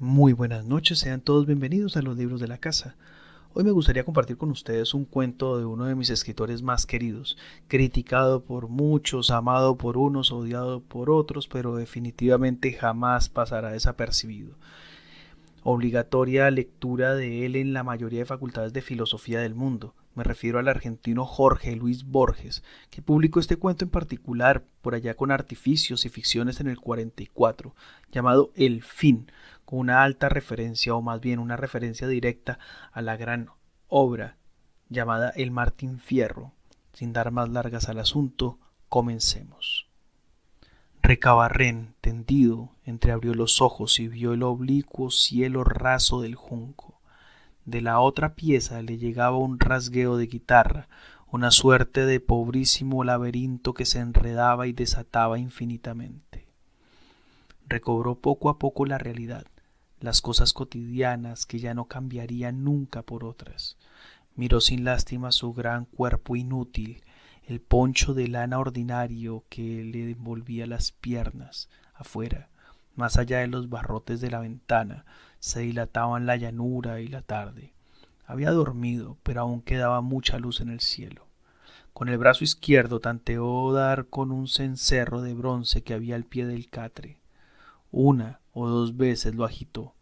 Muy buenas noches, sean todos bienvenidos a los libros de la casa. Hoy me gustaría compartir con ustedes un cuento de uno de mis escritores más queridos, criticado por muchos, amado por unos, odiado por otros, pero definitivamente jamás pasará desapercibido. Obligatoria lectura de él en la mayoría de facultades de filosofía del mundo, me refiero al argentino Jorge Luis Borges, que publicó este cuento en particular por allá con artificios y ficciones en el 44, llamado El Fin, con una alta referencia o más bien una referencia directa a la gran obra llamada El Martín Fierro. Sin dar más largas al asunto, comencemos. Recabarren, tendido, entreabrió los ojos y vio el oblicuo cielo raso del junco de la otra pieza le llegaba un rasgueo de guitarra, una suerte de pobrísimo laberinto que se enredaba y desataba infinitamente. Recobró poco a poco la realidad, las cosas cotidianas que ya no cambiarían nunca por otras. Miró sin lástima su gran cuerpo inútil, el poncho de lana ordinario que le envolvía las piernas, afuera, más allá de los barrotes de la ventana, se dilataban la llanura y la tarde. Había dormido, pero aún quedaba mucha luz en el cielo. Con el brazo izquierdo tanteó dar con un cencerro de bronce que había al pie del catre. Una o dos veces lo agitó.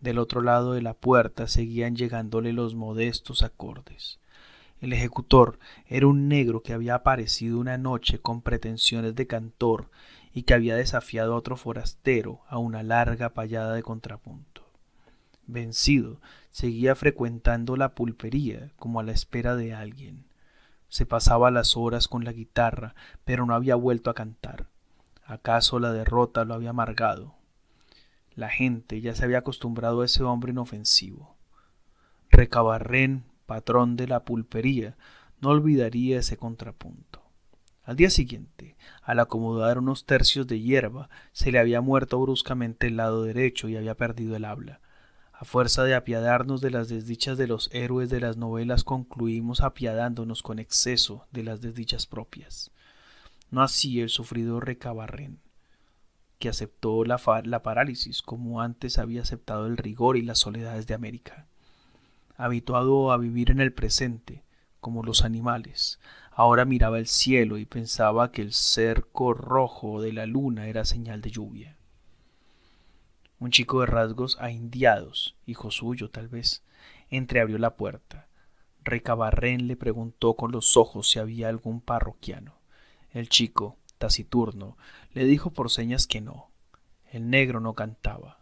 Del otro lado de la puerta seguían llegándole los modestos acordes. El ejecutor era un negro que había aparecido una noche con pretensiones de cantor y que había desafiado a otro forastero a una larga payada de contrapunto. Vencido, seguía frecuentando la pulpería como a la espera de alguien. Se pasaba las horas con la guitarra, pero no había vuelto a cantar. ¿Acaso la derrota lo había amargado? La gente ya se había acostumbrado a ese hombre inofensivo. Recabarren, patrón de la pulpería, no olvidaría ese contrapunto. Al día siguiente, al acomodar unos tercios de hierba, se le había muerto bruscamente el lado derecho y había perdido el habla. A fuerza de apiadarnos de las desdichas de los héroes de las novelas, concluimos apiadándonos con exceso de las desdichas propias. No así el sufrido Recabarren, que aceptó la, la parálisis como antes había aceptado el rigor y las soledades de América. Habituado a vivir en el presente, como los animales, ahora miraba el cielo y pensaba que el cerco rojo de la luna era señal de lluvia un chico de rasgos a indiados, hijo suyo tal vez, entreabrió la puerta. Recabarren le preguntó con los ojos si había algún parroquiano. El chico, taciturno, le dijo por señas que no. El negro no cantaba.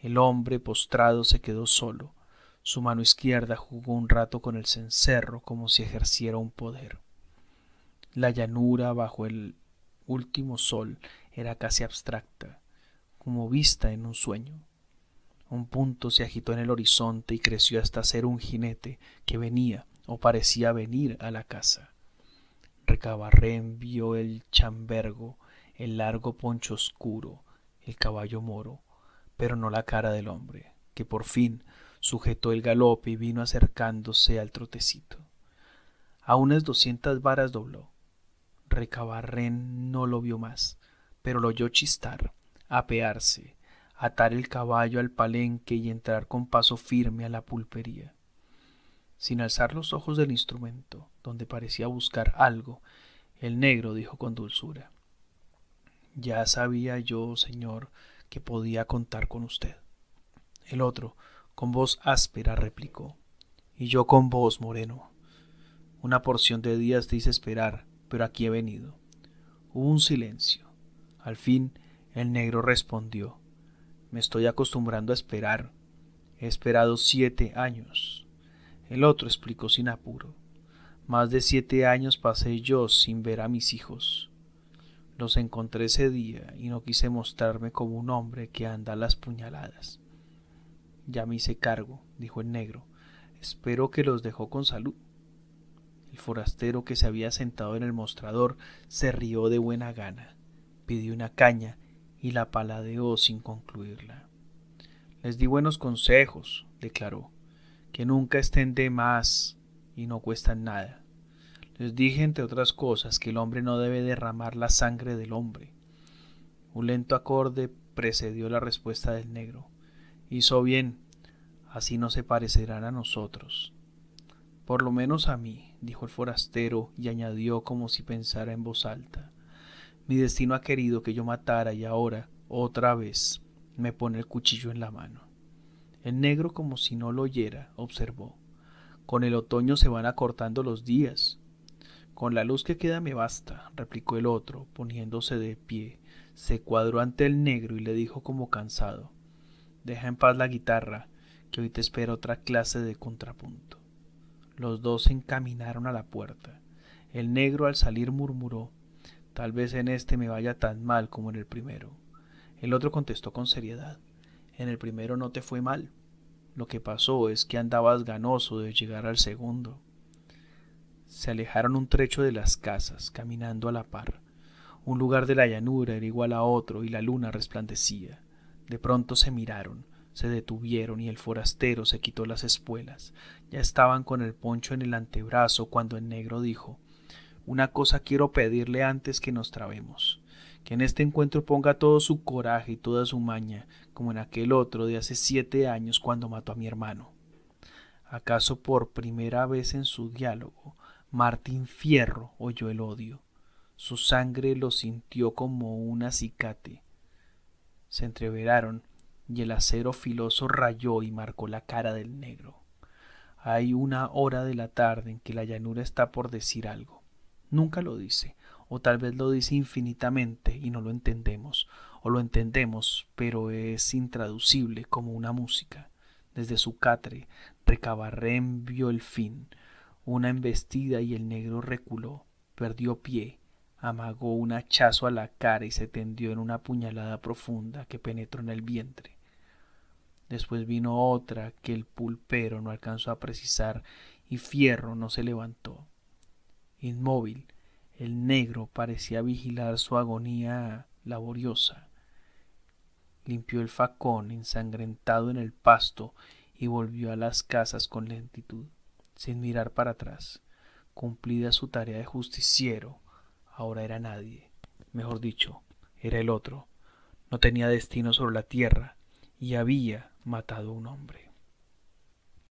El hombre postrado se quedó solo. Su mano izquierda jugó un rato con el cencerro como si ejerciera un poder. La llanura bajo el último sol era casi abstracta como vista en un sueño. Un punto se agitó en el horizonte y creció hasta ser un jinete que venía o parecía venir a la casa. Recabarren vio el chambergo, el largo poncho oscuro, el caballo moro, pero no la cara del hombre, que por fin sujetó el galope y vino acercándose al trotecito. A unas doscientas varas dobló. Recabarren no lo vio más, pero lo oyó chistar apearse, atar el caballo al palenque y entrar con paso firme a la pulpería. Sin alzar los ojos del instrumento, donde parecía buscar algo, el negro dijo con dulzura Ya sabía yo, señor, que podía contar con usted. El otro, con voz áspera, replicó Y yo con vos, Moreno. Una porción de días te hice esperar, pero aquí he venido. Hubo un silencio. Al fin el negro respondió, me estoy acostumbrando a esperar. He esperado siete años. El otro explicó sin apuro. Más de siete años pasé yo sin ver a mis hijos. Los encontré ese día y no quise mostrarme como un hombre que anda a las puñaladas. Ya me hice cargo, dijo el negro. Espero que los dejó con salud. El forastero que se había sentado en el mostrador se rió de buena gana, pidió una caña y la paladeó sin concluirla. Les di buenos consejos, declaró, que nunca estén de más y no cuestan nada. Les dije, entre otras cosas, que el hombre no debe derramar la sangre del hombre. Un lento acorde precedió la respuesta del negro. Hizo bien, así no se parecerán a nosotros. Por lo menos a mí, dijo el forastero y añadió como si pensara en voz alta. Mi destino ha querido que yo matara y ahora, otra vez, me pone el cuchillo en la mano. El negro, como si no lo oyera, observó. Con el otoño se van acortando los días. Con la luz que queda me basta, replicó el otro, poniéndose de pie. Se cuadró ante el negro y le dijo como cansado. Deja en paz la guitarra, que hoy te espera otra clase de contrapunto. Los dos se encaminaron a la puerta. El negro al salir murmuró Tal vez en este me vaya tan mal como en el primero. El otro contestó con seriedad. En el primero no te fue mal. Lo que pasó es que andabas ganoso de llegar al segundo. Se alejaron un trecho de las casas, caminando a la par. Un lugar de la llanura era igual a otro y la luna resplandecía. De pronto se miraron, se detuvieron y el forastero se quitó las espuelas. Ya estaban con el poncho en el antebrazo cuando el negro dijo una cosa quiero pedirle antes que nos trabemos, que en este encuentro ponga todo su coraje y toda su maña, como en aquel otro de hace siete años cuando mató a mi hermano. ¿Acaso por primera vez en su diálogo, Martín Fierro oyó el odio? Su sangre lo sintió como un acicate. Se entreveraron y el acero filoso rayó y marcó la cara del negro. Hay una hora de la tarde en que la llanura está por decir algo. Nunca lo dice, o tal vez lo dice infinitamente y no lo entendemos, o lo entendemos, pero es intraducible como una música. Desde su catre, Recabarren vio el fin, una embestida y el negro reculó, perdió pie, amagó un hachazo a la cara y se tendió en una puñalada profunda que penetró en el vientre. Después vino otra que el pulpero no alcanzó a precisar y Fierro no se levantó. Inmóvil, el negro parecía vigilar su agonía laboriosa. Limpió el facón ensangrentado en el pasto y volvió a las casas con lentitud, sin mirar para atrás. Cumplida su tarea de justiciero, ahora era nadie, mejor dicho, era el otro. No tenía destino sobre la tierra y había matado a un hombre.